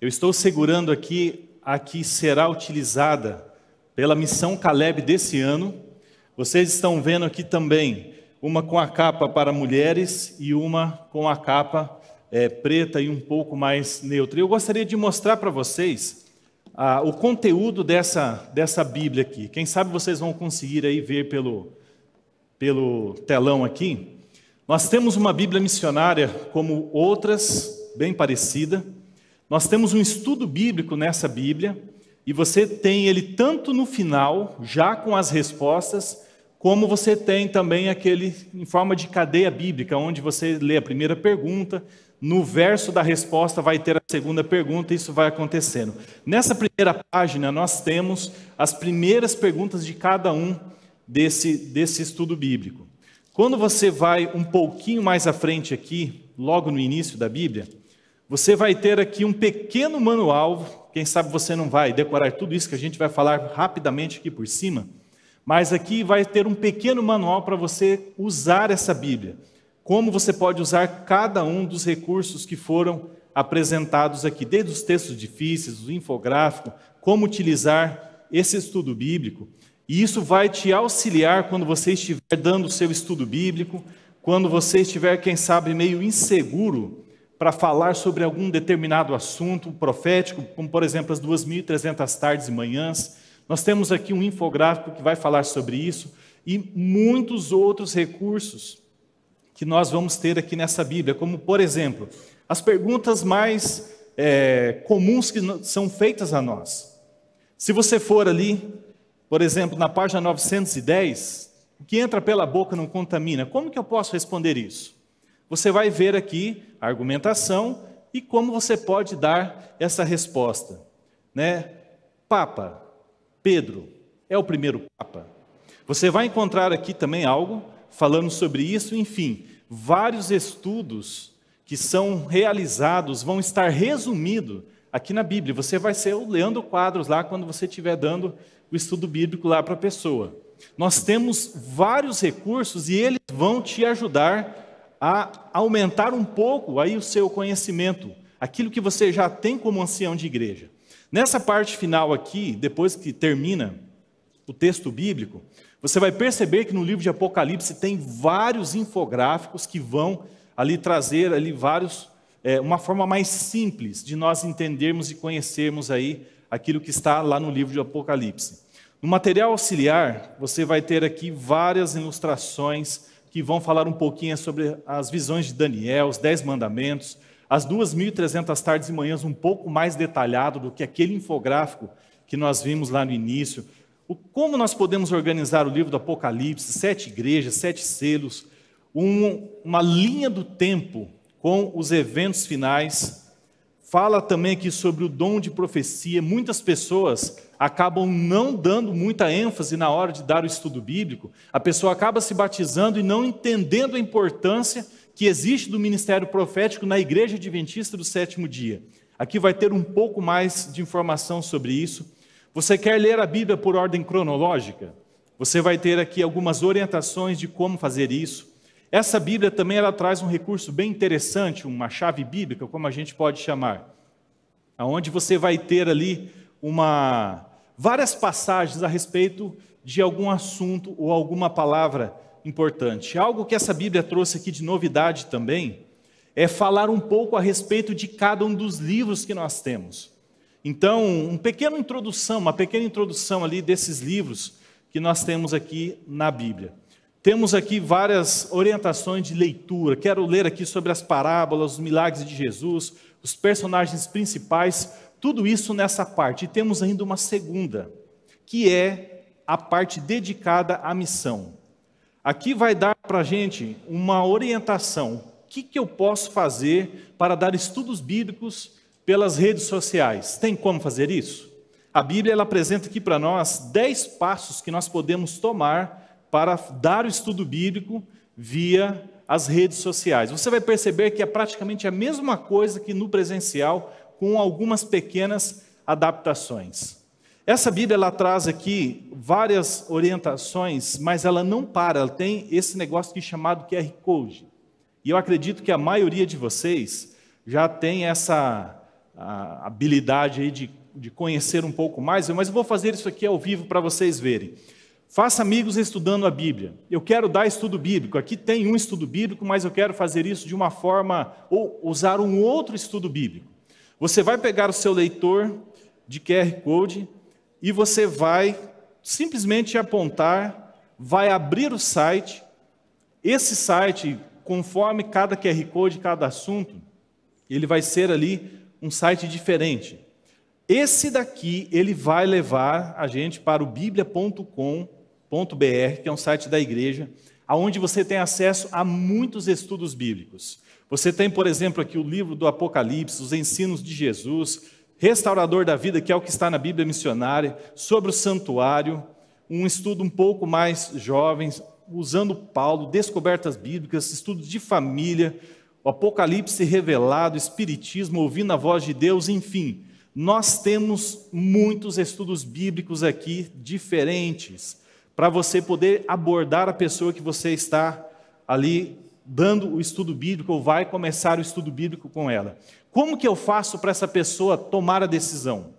Eu estou segurando aqui a que será utilizada pela missão Caleb desse ano. Vocês estão vendo aqui também uma com a capa para mulheres e uma com a capa é, preta e um pouco mais neutra. Eu gostaria de mostrar para vocês ah, o conteúdo dessa, dessa Bíblia aqui. Quem sabe vocês vão conseguir aí ver pelo, pelo telão aqui. Nós temos uma Bíblia missionária como outras, bem parecida. Nós temos um estudo bíblico nessa Bíblia e você tem ele tanto no final, já com as respostas, como você tem também aquele em forma de cadeia bíblica, onde você lê a primeira pergunta, no verso da resposta vai ter a segunda pergunta, e isso vai acontecendo. Nessa primeira página nós temos as primeiras perguntas de cada um desse, desse estudo bíblico. Quando você vai um pouquinho mais à frente aqui, logo no início da Bíblia, você vai ter aqui um pequeno manual, quem sabe você não vai decorar tudo isso que a gente vai falar rapidamente aqui por cima, mas aqui vai ter um pequeno manual para você usar essa Bíblia. Como você pode usar cada um dos recursos que foram apresentados aqui, desde os textos difíceis, o infográfico, como utilizar esse estudo bíblico. E isso vai te auxiliar quando você estiver dando o seu estudo bíblico, quando você estiver, quem sabe, meio inseguro para falar sobre algum determinado assunto profético, como por exemplo as 2.300 tardes e manhãs. Nós temos aqui um infográfico que vai falar sobre isso e muitos outros recursos que nós vamos ter aqui nessa Bíblia, como por exemplo as perguntas mais é, comuns que são feitas a nós. Se você for ali, por exemplo, na página 910, o que entra pela boca não contamina. Como que eu posso responder isso? Você vai ver aqui a argumentação e como você pode dar essa resposta. Né? Papa, Pedro, é o primeiro Papa. Você vai encontrar aqui também algo falando sobre isso, enfim, vários estudos que são realizados vão estar resumidos aqui na Bíblia. Você vai ser lendo Quadros lá quando você estiver dando o estudo bíblico lá para a pessoa. Nós temos vários recursos e eles vão te ajudar a aumentar um pouco aí o seu conhecimento, aquilo que você já tem como ancião de igreja. Nessa parte final aqui, depois que termina o texto bíblico, você vai perceber que no livro de Apocalipse tem vários infográficos que vão ali trazer ali vários é, uma forma mais simples de nós entendermos e conhecermos aí aquilo que está lá no livro de Apocalipse. No material auxiliar, você vai ter aqui várias ilustrações que vão falar um pouquinho sobre as visões de Daniel, os Dez Mandamentos, as 2.300 tardes e manhãs, um pouco mais detalhado do que aquele infográfico que nós vimos lá no início. O, como nós podemos organizar o livro do Apocalipse, sete igrejas, sete selos, um, uma linha do tempo com os eventos finais. Fala também aqui sobre o dom de profecia. Muitas pessoas acabam não dando muita ênfase na hora de dar o estudo bíblico, a pessoa acaba se batizando e não entendendo a importância que existe do ministério profético na Igreja Adventista do sétimo dia. Aqui vai ter um pouco mais de informação sobre isso. Você quer ler a Bíblia por ordem cronológica? Você vai ter aqui algumas orientações de como fazer isso. Essa Bíblia também ela traz um recurso bem interessante, uma chave bíblica, como a gente pode chamar, aonde você vai ter ali uma várias passagens a respeito de algum assunto ou alguma palavra importante. Algo que essa Bíblia trouxe aqui de novidade também é falar um pouco a respeito de cada um dos livros que nós temos. Então, uma pequena introdução, uma pequena introdução ali desses livros que nós temos aqui na Bíblia. Temos aqui várias orientações de leitura. Quero ler aqui sobre as parábolas, os milagres de Jesus, os personagens principais, tudo isso nessa parte. E temos ainda uma segunda, que é a parte dedicada à missão. Aqui vai dar para a gente uma orientação. O que, que eu posso fazer para dar estudos bíblicos pelas redes sociais? Tem como fazer isso? A Bíblia ela apresenta aqui para nós dez passos que nós podemos tomar para dar o estudo bíblico via as redes sociais. Você vai perceber que é praticamente a mesma coisa que no presencial, com algumas pequenas adaptações. Essa Bíblia ela traz aqui várias orientações, mas ela não para, ela tem esse negócio aqui é chamado QR Code. E eu acredito que a maioria de vocês já tem essa habilidade aí de, de conhecer um pouco mais, mas eu vou fazer isso aqui ao vivo para vocês verem. Faça amigos estudando a Bíblia. Eu quero dar estudo bíblico. Aqui tem um estudo bíblico, mas eu quero fazer isso de uma forma, ou usar um outro estudo bíblico. Você vai pegar o seu leitor de QR Code e você vai simplesmente apontar, vai abrir o site. Esse site, conforme cada QR Code, cada assunto, ele vai ser ali um site diferente. Esse daqui, ele vai levar a gente para o biblia.com.br, que é um site da igreja, aonde você tem acesso a muitos estudos bíblicos. Você tem, por exemplo, aqui o livro do Apocalipse, os ensinos de Jesus, Restaurador da Vida, que é o que está na Bíblia Missionária, sobre o santuário, um estudo um pouco mais jovem, usando Paulo, descobertas bíblicas, estudos de família, o Apocalipse revelado, Espiritismo, ouvindo a voz de Deus, enfim. Nós temos muitos estudos bíblicos aqui diferentes para você poder abordar a pessoa que você está ali dando o estudo bíblico ou vai começar o estudo bíblico com ela. Como que eu faço para essa pessoa tomar a decisão?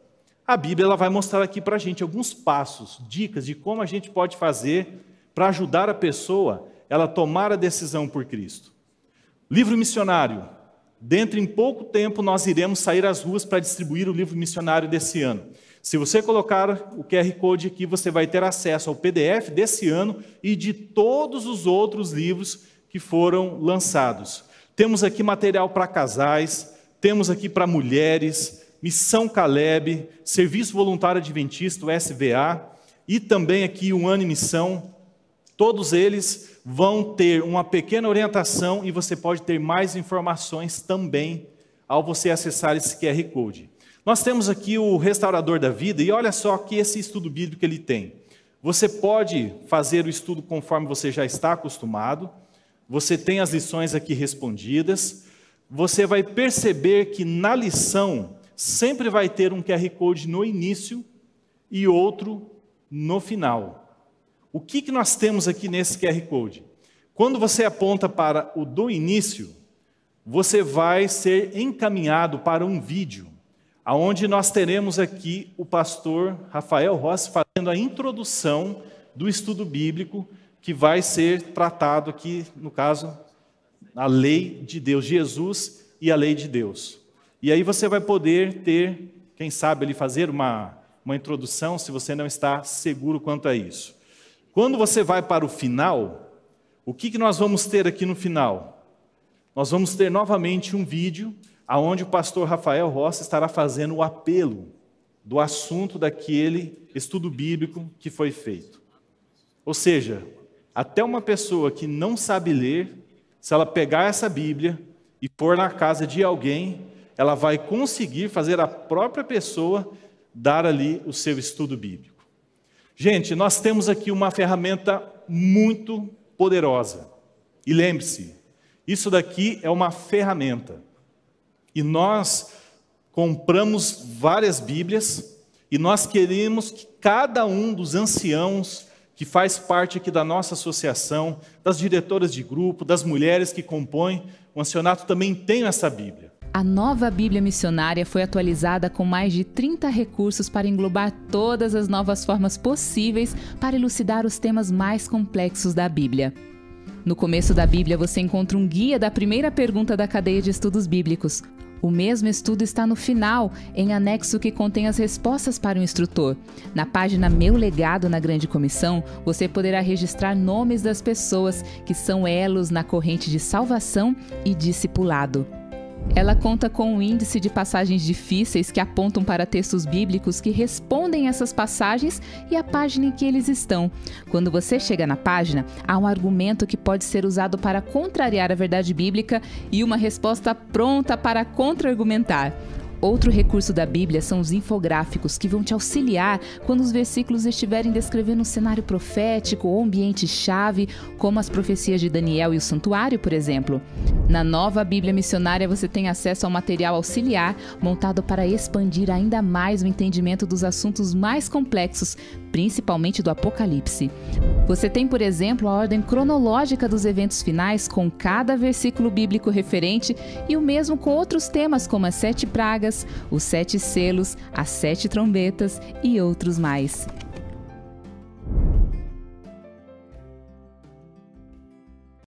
A Bíblia ela vai mostrar aqui para a gente alguns passos, dicas de como a gente pode fazer para ajudar a pessoa ela tomar a decisão por Cristo. Livro missionário. Dentro em pouco tempo nós iremos sair às ruas para distribuir o livro missionário desse ano. Se você colocar o QR Code aqui, você vai ter acesso ao PDF desse ano e de todos os outros livros que foram lançados. Temos aqui material para casais, temos aqui para mulheres, Missão Caleb, Serviço Voluntário Adventista, SVA, e também aqui o Ano Missão. Todos eles vão ter uma pequena orientação e você pode ter mais informações também ao você acessar esse QR Code. Nós temos aqui o Restaurador da Vida e olha só que esse estudo bíblico ele tem. Você pode fazer o estudo conforme você já está acostumado, você tem as lições aqui respondidas. Você vai perceber que na lição sempre vai ter um QR Code no início e outro no final. O que, que nós temos aqui nesse QR Code? Quando você aponta para o do início, você vai ser encaminhado para um vídeo, aonde nós teremos aqui o pastor Rafael Rossi fazendo a introdução do estudo bíblico que vai ser tratado aqui, no caso, a lei de Deus, Jesus e a lei de Deus. E aí você vai poder ter, quem sabe, ele fazer uma, uma introdução, se você não está seguro quanto a isso. Quando você vai para o final, o que, que nós vamos ter aqui no final? Nós vamos ter novamente um vídeo aonde o pastor Rafael Rossi estará fazendo o apelo do assunto daquele estudo bíblico que foi feito. Ou seja, até uma pessoa que não sabe ler, se ela pegar essa Bíblia e pôr na casa de alguém, ela vai conseguir fazer a própria pessoa dar ali o seu estudo bíblico. Gente, nós temos aqui uma ferramenta muito poderosa. E lembre-se, isso daqui é uma ferramenta. E nós compramos várias Bíblias e nós queremos que cada um dos anciãos que faz parte aqui da nossa associação, das diretoras de grupo, das mulheres que compõem o ancionato, também tem essa Bíblia. A nova Bíblia Missionária foi atualizada com mais de 30 recursos para englobar todas as novas formas possíveis para elucidar os temas mais complexos da Bíblia. No começo da Bíblia, você encontra um guia da primeira pergunta da cadeia de estudos bíblicos, o mesmo estudo está no final, em anexo que contém as respostas para o instrutor. Na página Meu Legado na Grande Comissão, você poderá registrar nomes das pessoas que são elos na corrente de salvação e discipulado. Ela conta com um índice de passagens difíceis que apontam para textos bíblicos que respondem essas passagens e a página em que eles estão. Quando você chega na página, há um argumento que pode ser usado para contrariar a verdade bíblica e uma resposta pronta para contra-argumentar. Outro recurso da Bíblia são os infográficos, que vão te auxiliar quando os versículos estiverem descrevendo um cenário profético ou ambiente-chave, como as profecias de Daniel e o santuário, por exemplo. Na nova Bíblia Missionária, você tem acesso ao material auxiliar montado para expandir ainda mais o entendimento dos assuntos mais complexos, principalmente do Apocalipse. Você tem, por exemplo, a ordem cronológica dos eventos finais com cada versículo bíblico referente e o mesmo com outros temas como as sete pragas os sete selos, as sete trombetas e outros mais.